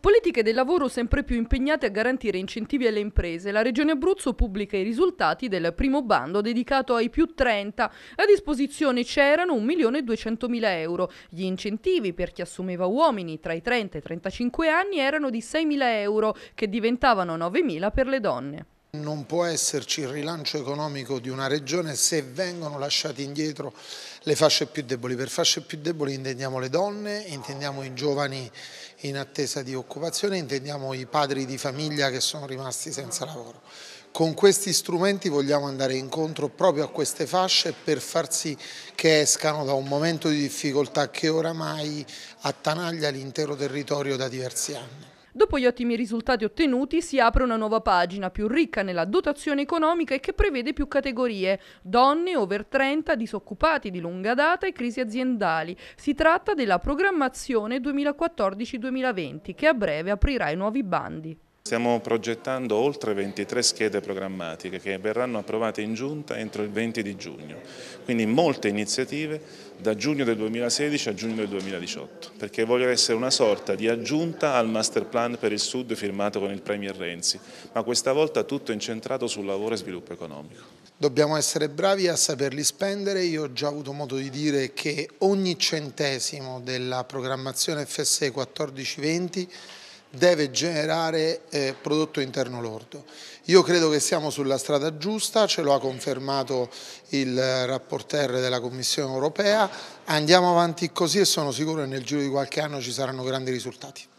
Politiche del lavoro sempre più impegnate a garantire incentivi alle imprese. La Regione Abruzzo pubblica i risultati del primo bando dedicato ai più 30. A disposizione c'erano 1.200.000 euro. Gli incentivi per chi assumeva uomini tra i 30 e i 35 anni erano di 6.000 euro, che diventavano 9.000 per le donne. Non può esserci il rilancio economico di una regione se vengono lasciate indietro le fasce più deboli. Per fasce più deboli intendiamo le donne, intendiamo i giovani in attesa di occupazione, intendiamo i padri di famiglia che sono rimasti senza lavoro. Con questi strumenti vogliamo andare incontro proprio a queste fasce per far sì che escano da un momento di difficoltà che oramai attanaglia l'intero territorio da diversi anni. Dopo gli ottimi risultati ottenuti si apre una nuova pagina più ricca nella dotazione economica e che prevede più categorie, donne, over 30, disoccupati di lunga data e crisi aziendali. Si tratta della programmazione 2014-2020 che a breve aprirà i nuovi bandi. Stiamo progettando oltre 23 schede programmatiche che verranno approvate in giunta entro il 20 di giugno, quindi molte iniziative da giugno del 2016 a giugno del 2018, perché voglio essere una sorta di aggiunta al master plan per il Sud firmato con il Premier Renzi, ma questa volta tutto incentrato sul lavoro e sviluppo economico. Dobbiamo essere bravi a saperli spendere, io ho già avuto modo di dire che ogni centesimo della programmazione FSE 14-20 deve generare eh, prodotto interno lordo. Io credo che siamo sulla strada giusta, ce lo ha confermato il rapporter della Commissione europea, andiamo avanti così e sono sicuro che nel giro di qualche anno ci saranno grandi risultati.